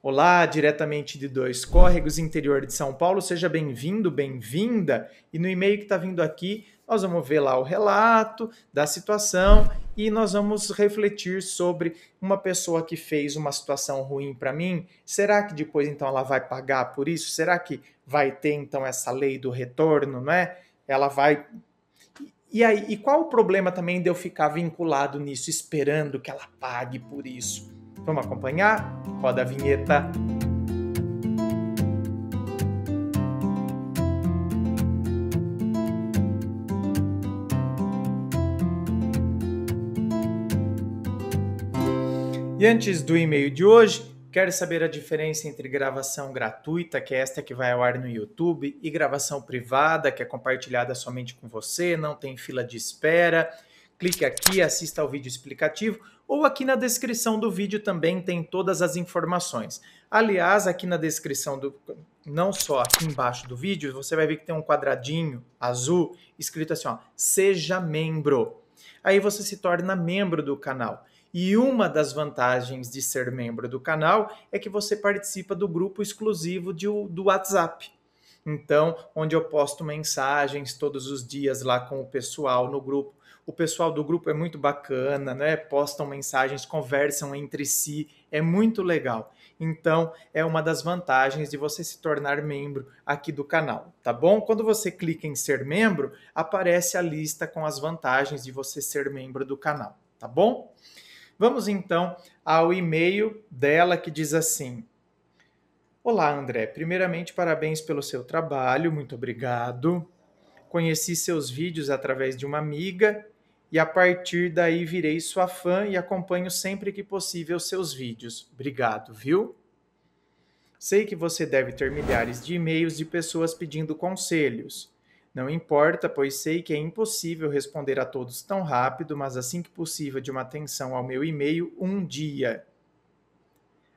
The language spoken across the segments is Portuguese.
Olá, diretamente de Dois Córregos, interior de São Paulo, seja bem-vindo, bem-vinda. E no e-mail que está vindo aqui, nós vamos ver lá o relato da situação e nós vamos refletir sobre uma pessoa que fez uma situação ruim para mim. Será que depois então ela vai pagar por isso? Será que vai ter então essa lei do retorno, não é? Ela vai. E aí, e qual o problema também de eu ficar vinculado nisso, esperando que ela pague por isso? Vamos acompanhar? Roda a vinheta. E antes do e-mail de hoje, quero saber a diferença entre gravação gratuita, que é esta que vai ao ar no YouTube, e gravação privada, que é compartilhada somente com você, não tem fila de espera. Clique aqui, assista ao vídeo explicativo ou aqui na descrição do vídeo também tem todas as informações. Aliás, aqui na descrição do não só aqui embaixo do vídeo, você vai ver que tem um quadradinho azul escrito assim, ó, seja membro. Aí você se torna membro do canal. E uma das vantagens de ser membro do canal é que você participa do grupo exclusivo de, do WhatsApp. Então, onde eu posto mensagens todos os dias lá com o pessoal no grupo o pessoal do grupo é muito bacana, né? Postam mensagens, conversam entre si, é muito legal. Então, é uma das vantagens de você se tornar membro aqui do canal, tá bom? Quando você clica em ser membro, aparece a lista com as vantagens de você ser membro do canal, tá bom? Vamos então ao e-mail dela que diz assim: Olá, André. Primeiramente, parabéns pelo seu trabalho, muito obrigado. Conheci seus vídeos através de uma amiga e a partir daí virei sua fã e acompanho sempre que possível seus vídeos. Obrigado, viu? Sei que você deve ter milhares de e-mails de pessoas pedindo conselhos. Não importa, pois sei que é impossível responder a todos tão rápido, mas assim que possível de uma atenção ao meu e-mail um dia.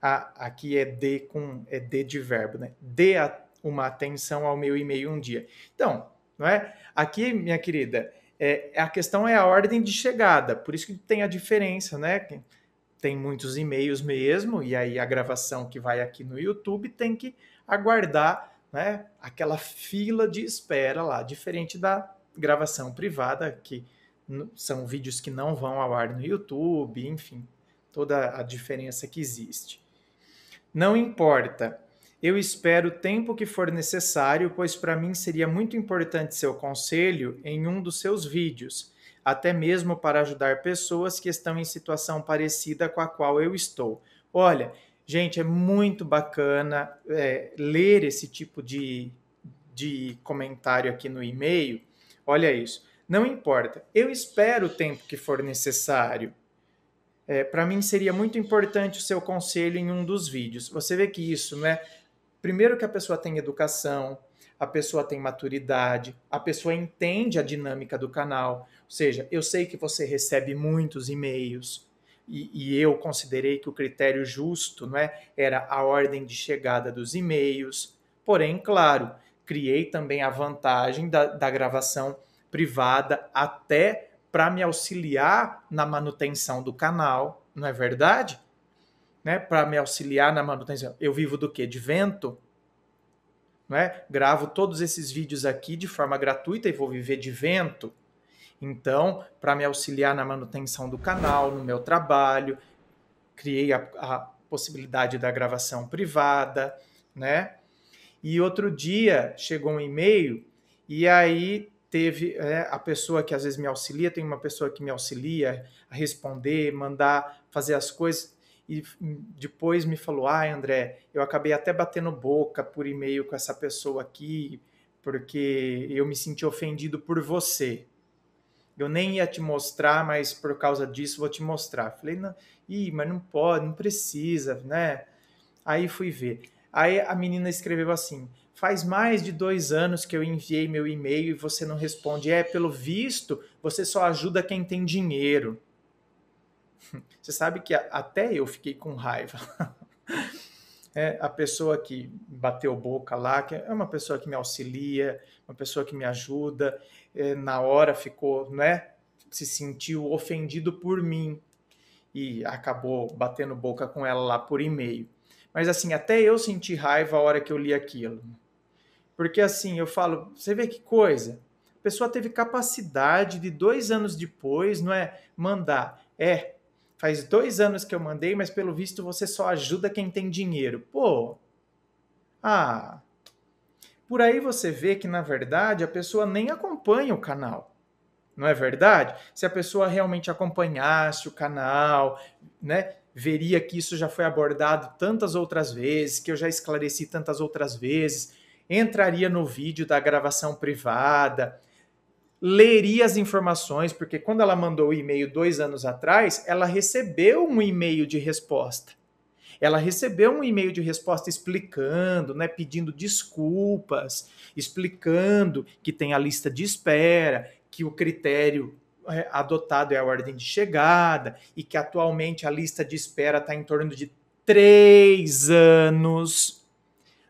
Ah, aqui é d com é d de verbo, né? Dê uma atenção ao meu e-mail um dia. Então, não é? Aqui, minha querida, é, a questão é a ordem de chegada, por isso que tem a diferença, né? Tem muitos e-mails mesmo, e aí a gravação que vai aqui no YouTube tem que aguardar né, aquela fila de espera lá, diferente da gravação privada, que são vídeos que não vão ao ar no YouTube, enfim, toda a diferença que existe. Não importa eu espero o tempo que for necessário, pois para mim seria muito importante seu conselho em um dos seus vídeos, até mesmo para ajudar pessoas que estão em situação parecida com a qual eu estou. Olha, gente, é muito bacana é, ler esse tipo de, de comentário aqui no e-mail. Olha isso. Não importa, eu espero o tempo que for necessário. É, para mim seria muito importante o seu conselho em um dos vídeos. Você vê que isso, né? primeiro que a pessoa tem educação, a pessoa tem maturidade, a pessoa entende a dinâmica do canal. Ou seja, eu sei que você recebe muitos e-mails e, e eu considerei que o critério justo não é, era a ordem de chegada dos e-mails. Porém, claro, criei também a vantagem da, da gravação privada até para me auxiliar na manutenção do canal, não é verdade? né, para me auxiliar na manutenção. Eu vivo do quê? De vento. Né? Gravo todos esses vídeos aqui de forma gratuita e vou viver de vento. Então, para me auxiliar na manutenção do canal, no meu trabalho, criei a, a possibilidade da gravação privada, né? E outro dia chegou um e-mail e aí teve é, a pessoa que às vezes me auxilia, tem uma pessoa que me auxilia a responder, mandar fazer as coisas e depois me falou: "Ah, André, eu acabei até batendo boca por e-mail com essa pessoa aqui, porque eu me senti ofendido por você. Eu nem ia te mostrar, mas por causa disso vou te mostrar". Falei: não, "Ih, mas não pode, não precisa, né?". Aí fui ver. Aí a menina escreveu assim: Faz mais de dois anos que eu enviei meu e-mail e você não responde. É, pelo visto, você só ajuda quem tem dinheiro. Você sabe que até eu fiquei com raiva. É, a pessoa que bateu boca lá, que é uma pessoa que me auxilia, uma pessoa que me ajuda, é, na hora ficou, né? Se sentiu ofendido por mim e acabou batendo boca com ela lá por e-mail. Mas assim, até eu senti raiva a hora que eu li aquilo. Porque assim, eu falo, você vê que coisa? A pessoa teve capacidade de dois anos depois, não é? Mandar, é, Faz dois anos que eu mandei, mas pelo visto você só ajuda quem tem dinheiro. Pô! Ah! Por aí você vê que, na verdade, a pessoa nem acompanha o canal. Não é verdade? Se a pessoa realmente acompanhasse o canal, né? Veria que isso já foi abordado tantas outras vezes, que eu já esclareci tantas outras vezes, entraria no vídeo da gravação privada, leria as informações, porque quando ela mandou o e-mail dois anos atrás, ela recebeu um e-mail de resposta. Ela recebeu um e-mail de resposta explicando, né, pedindo desculpas, explicando que tem a lista de espera, que o critério eh, adotado é a ordem de chegada e que atualmente a lista de espera está em torno de três anos.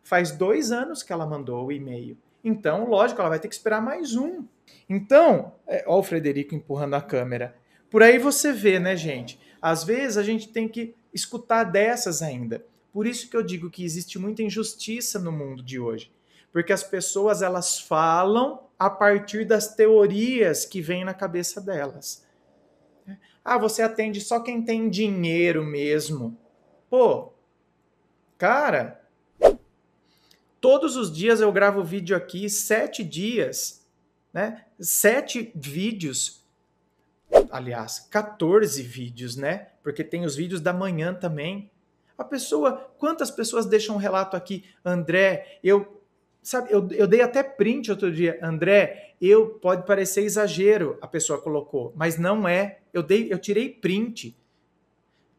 Faz dois anos que ela mandou o e-mail. Então, lógico, ela vai ter que esperar mais um. Então, é, ó, o Frederico empurrando a câmera. Por aí você vê, né, gente? Às vezes a gente tem que escutar dessas ainda. Por isso que eu digo que existe muita injustiça no mundo de hoje, porque as pessoas elas falam a partir das teorias que vêm na cabeça delas. Ah, você atende só quem tem dinheiro mesmo. Pô, cara, todos os dias eu gravo vídeo aqui, sete dias né? Sete vídeos, aliás, 14 vídeos, né? Porque tem os vídeos da manhã também. A pessoa, quantas pessoas deixam um relato aqui, André, eu sabe, eu, eu dei até print outro dia, André, eu pode parecer exagero, a pessoa colocou, mas não é. Eu dei, eu tirei print.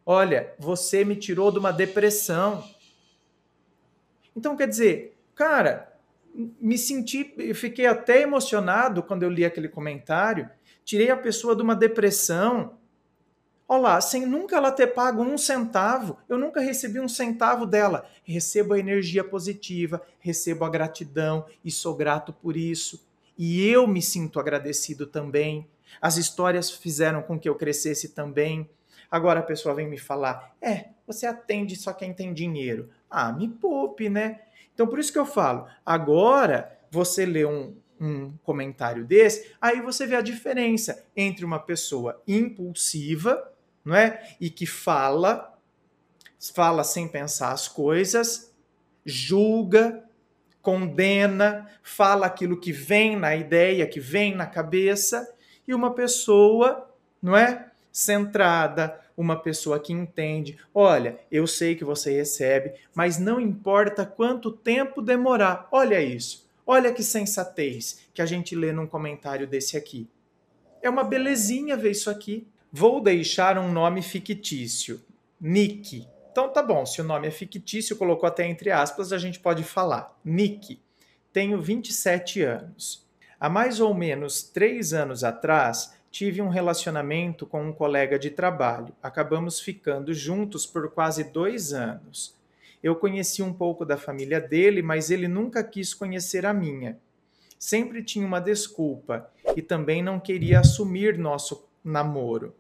Olha, você me tirou de uma depressão. Então quer dizer, cara, me senti, eu fiquei até emocionado quando eu li aquele comentário. Tirei a pessoa de uma depressão. Olá, sem nunca ela ter pago um centavo, eu nunca recebi um centavo dela. Recebo a energia positiva, recebo a gratidão e sou grato por isso. E eu me sinto agradecido também. As histórias fizeram com que eu crescesse também. Agora a pessoa vem me falar: é, você atende só quem tem dinheiro. Ah, me poupe, né? Então, por isso que eu falo, agora você lê um, um comentário desse, aí você vê a diferença entre uma pessoa impulsiva, não é? E que fala, fala sem pensar as coisas, julga, condena, fala aquilo que vem na ideia, que vem na cabeça, e uma pessoa, não é? Centrada, uma pessoa que entende. Olha, eu sei que você recebe, mas não importa quanto tempo demorar. Olha isso. Olha que sensatez que a gente lê num comentário desse aqui. É uma belezinha ver isso aqui. Vou deixar um nome fictício. Nick. Então tá bom, se o nome é fictício, colocou até entre aspas, a gente pode falar. Nick. Tenho 27 anos. Há mais ou menos três anos atrás, Tive um relacionamento com um colega de trabalho. Acabamos ficando juntos por quase dois anos. Eu conheci um pouco da família dele, mas ele nunca quis conhecer a minha. Sempre tinha uma desculpa e também não queria assumir nosso namoro.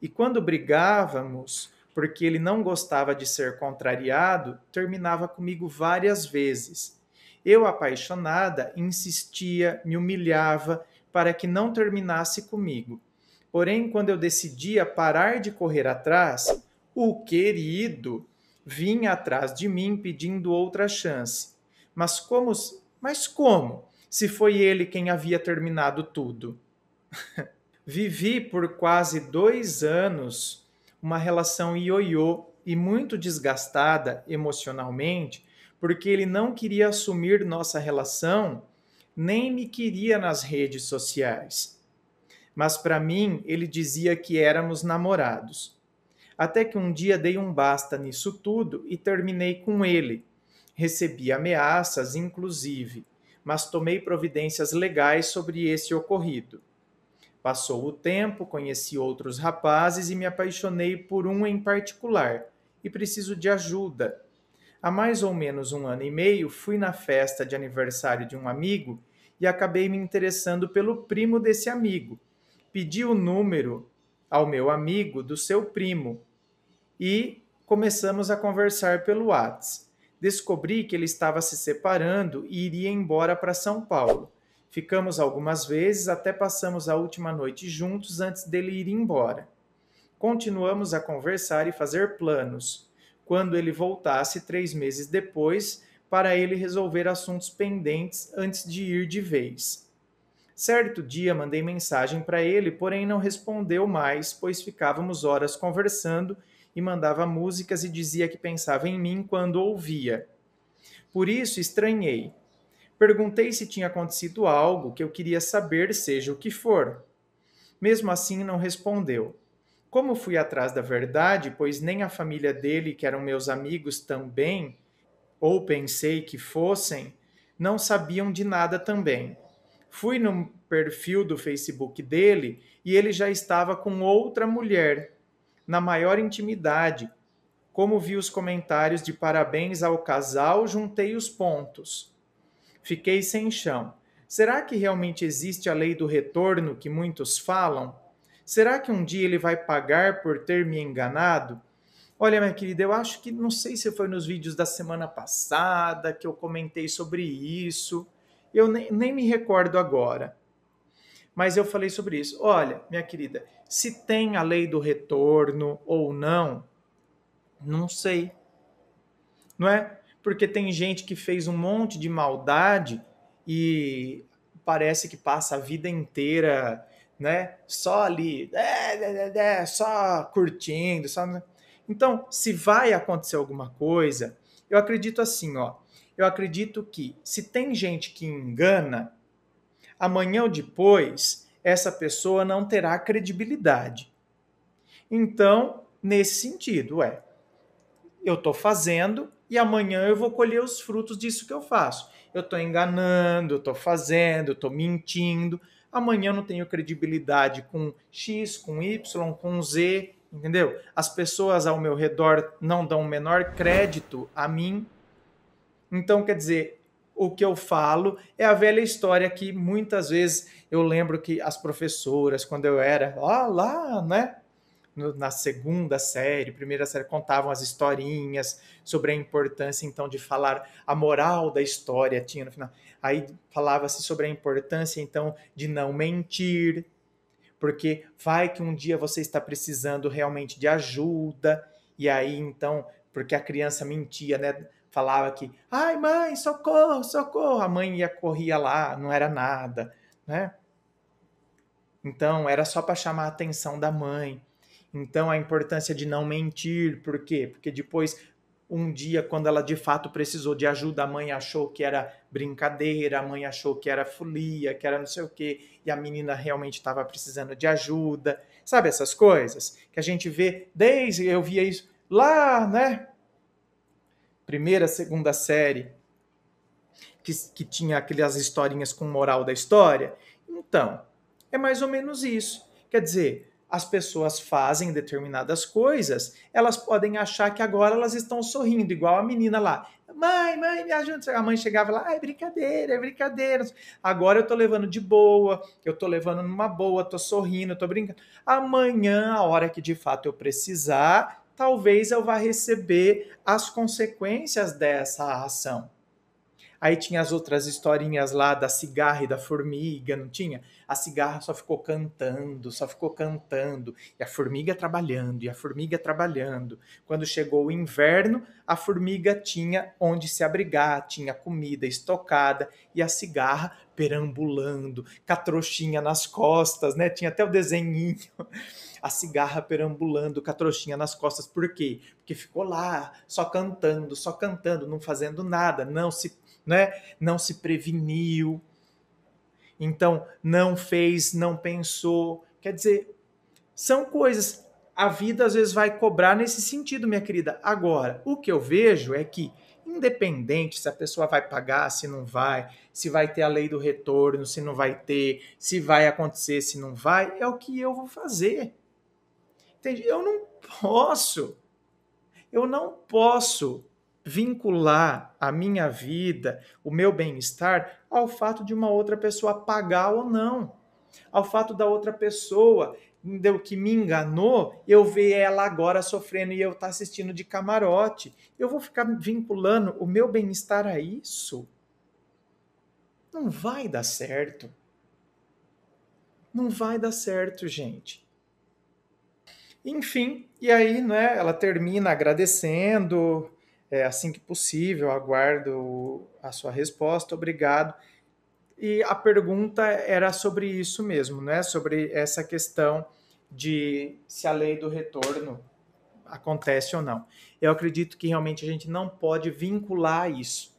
E quando brigávamos, porque ele não gostava de ser contrariado, terminava comigo várias vezes. Eu, apaixonada, insistia, me humilhava para que não terminasse comigo. Porém, quando eu decidia parar de correr atrás, o querido vinha atrás de mim pedindo outra chance. Mas como? Mas como? Se foi ele quem havia terminado tudo. Vivi por quase dois anos uma relação ioiô e muito desgastada emocionalmente, porque ele não queria assumir nossa relação nem me queria nas redes sociais. Mas para mim, ele dizia que éramos namorados. Até que um dia dei um basta nisso tudo e terminei com ele. Recebi ameaças, inclusive, mas tomei providências legais sobre esse ocorrido. Passou o tempo, conheci outros rapazes e me apaixonei por um em particular, e preciso de ajuda Há mais ou menos um ano e meio, fui na festa de aniversário de um amigo e acabei me interessando pelo primo desse amigo. Pedi o número ao meu amigo do seu primo e começamos a conversar pelo WhatsApp. Descobri que ele estava se separando e iria embora para São Paulo. Ficamos algumas vezes, até passamos a última noite juntos antes dele ir embora. Continuamos a conversar e fazer planos quando ele voltasse três meses depois para ele resolver assuntos pendentes antes de ir de vez. Certo dia mandei mensagem para ele, porém não respondeu mais, pois ficávamos horas conversando e mandava músicas e dizia que pensava em mim quando ouvia. Por isso estranhei. Perguntei se tinha acontecido algo que eu queria saber, seja o que for. Mesmo assim, não respondeu. Como fui atrás da verdade, pois nem a família dele, que eram meus amigos também, ou pensei que fossem, não sabiam de nada também. Fui no perfil do Facebook dele e ele já estava com outra mulher, na maior intimidade. Como vi os comentários de parabéns ao casal, juntei os pontos. Fiquei sem chão. Será que realmente existe a lei do retorno que muitos falam? Será que um dia ele vai pagar por ter me enganado? Olha, minha querida, eu acho que não sei se foi nos vídeos da semana passada que eu comentei sobre isso. Eu nem, nem me recordo agora. Mas eu falei sobre isso. Olha, minha querida, se tem a lei do retorno ou não, não sei. Não é? Porque tem gente que fez um monte de maldade e parece que passa a vida inteira né? Só ali, é, é, é, é só curtindo, só... Então, se vai acontecer alguma coisa, eu acredito assim, ó. Eu acredito que se tem gente que engana, amanhã ou depois essa pessoa não terá credibilidade. Então, nesse sentido, é eu estou fazendo e amanhã eu vou colher os frutos disso que eu faço. Eu estou enganando, eu estou fazendo, eu estou mentindo, amanhã eu não tenho credibilidade com X, com Y, com Z, entendeu? As pessoas ao meu redor não dão o menor crédito a mim. Então, quer dizer, o que eu falo é a velha história que muitas vezes eu lembro que as professoras, quando eu era, ó, lá, né? no, na segunda série, primeira série, contavam as historinhas sobre a importância, então, de falar a moral da história, tinha no final. Aí falava-se sobre a importância, então, de não mentir, porque vai que um dia você está precisando realmente de ajuda, e aí, então, porque a criança mentia, né? Falava que, ai mãe, socorro, socorro, a mãe ia, corria lá, não era nada, né? Então, era só para chamar a atenção da mãe. Então a importância de não mentir, por quê? Porque depois um dia, quando ela de fato precisou de ajuda, a mãe achou que era brincadeira, a mãe achou que era folia, que era não sei o quê, e a menina realmente estava precisando de ajuda. Sabe essas coisas que a gente vê desde eu via isso lá, né? Primeira, segunda série, que, que tinha aquelas historinhas com moral da história. Então, é mais ou menos isso. Quer dizer, as pessoas fazem determinadas coisas, elas podem achar que agora elas estão sorrindo, igual a menina lá. Mãe, mãe, me ajuda. A mãe chegava lá, ah, é brincadeira, é brincadeira. Agora eu tô levando de boa, eu tô levando numa boa, tô sorrindo, tô brincando. Amanhã, a hora que de fato eu precisar, talvez eu vá receber as consequências dessa ação. Aí tinha as outras historinhas lá da cigarra e da formiga, não tinha? A cigarra só ficou cantando, só ficou cantando, e a formiga trabalhando, e a formiga trabalhando. Quando chegou o inverno, a formiga tinha onde se abrigar, tinha comida estocada, e a cigarra perambulando, trouxinha nas costas, né? Tinha até o desenhinho. A cigarra perambulando, trouxinha nas costas. Por quê? Porque ficou lá, só cantando, só cantando, não fazendo nada, não se né? Não se preveniu. Então, não fez, não pensou. Quer dizer, são coisas. A vida às vezes vai cobrar nesse sentido, minha querida. Agora, o que eu vejo é que, independente se a pessoa vai pagar, se não vai, se vai ter a lei do retorno, se não vai ter, se vai acontecer, se não vai, é o que eu vou fazer. Entende? Eu não posso. Eu não posso vincular a minha vida, o meu bem-estar, ao fato de uma outra pessoa pagar ou não, ao fato da outra pessoa que me enganou, eu ver ela agora sofrendo e eu estar tá assistindo de camarote. Eu vou ficar vinculando o meu bem-estar a isso? Não vai dar certo. Não vai dar certo, gente. Enfim, e aí, né, ela termina agradecendo, é, assim que possível, aguardo a sua resposta, obrigado. E a pergunta era sobre isso mesmo, né? Sobre essa questão de se a lei do retorno acontece ou não. Eu acredito que realmente a gente não pode vincular isso.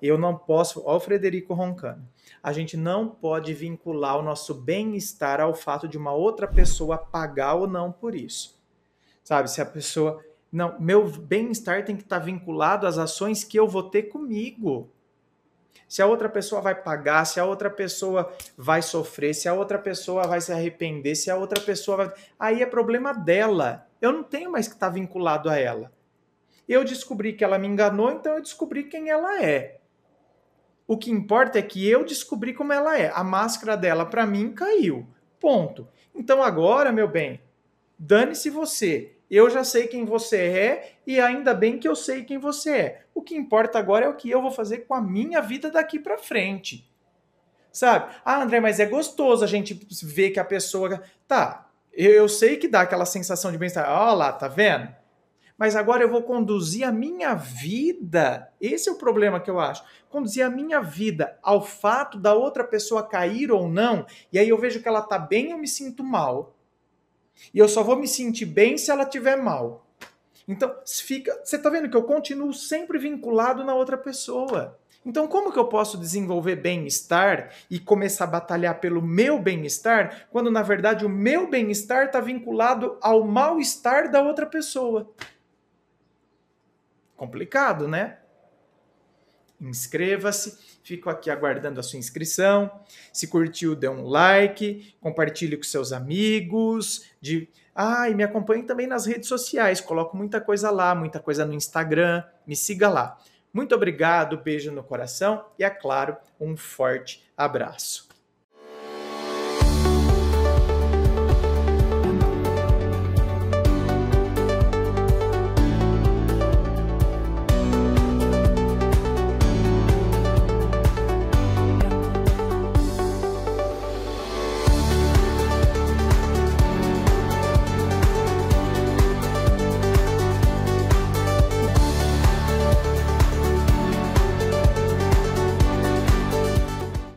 Eu não posso, ó, o Frederico Roncano, a gente não pode vincular o nosso bem-estar ao fato de uma outra pessoa pagar ou não por isso. Sabe, se a pessoa não, meu bem-estar tem que estar tá vinculado às ações que eu vou ter comigo. Se a outra pessoa vai pagar, se a outra pessoa vai sofrer, se a outra pessoa vai se arrepender, se a outra pessoa vai. Aí é problema dela. Eu não tenho mais que estar tá vinculado a ela. Eu descobri que ela me enganou, então eu descobri quem ela é. O que importa é que eu descobri como ela é. A máscara dela para mim caiu. Ponto. Então agora, meu bem, dane-se você. Eu já sei quem você é e ainda bem que eu sei quem você é. O que importa agora é o que eu vou fazer com a minha vida daqui para frente. Sabe? Ah, André, mas é gostoso a gente ver que a pessoa. Tá, eu, sei que dá aquela sensação de bem-estar. Ó lá, tá vendo? Mas agora eu vou conduzir a minha vida. Esse é o problema que eu acho. Conduzir a minha vida ao fato da outra pessoa cair ou não. E aí eu vejo que ela tá bem eu me sinto mal e eu só vou me sentir bem se ela tiver mal. Então, fica, você está vendo que eu continuo sempre vinculado na outra pessoa. Então, como que eu posso desenvolver bem-estar e começar a batalhar pelo meu bem-estar, quando na verdade o meu bem-estar está vinculado ao mal-estar da outra pessoa? Complicado, né? inscreva-se. Fico aqui aguardando a sua inscrição. Se curtiu, dê um like, compartilhe com seus amigos. De... Ah, e me acompanhe também nas redes sociais. Coloco muita coisa lá, muita coisa no Instagram. Me siga lá. Muito obrigado, beijo no coração e, é claro, um forte abraço.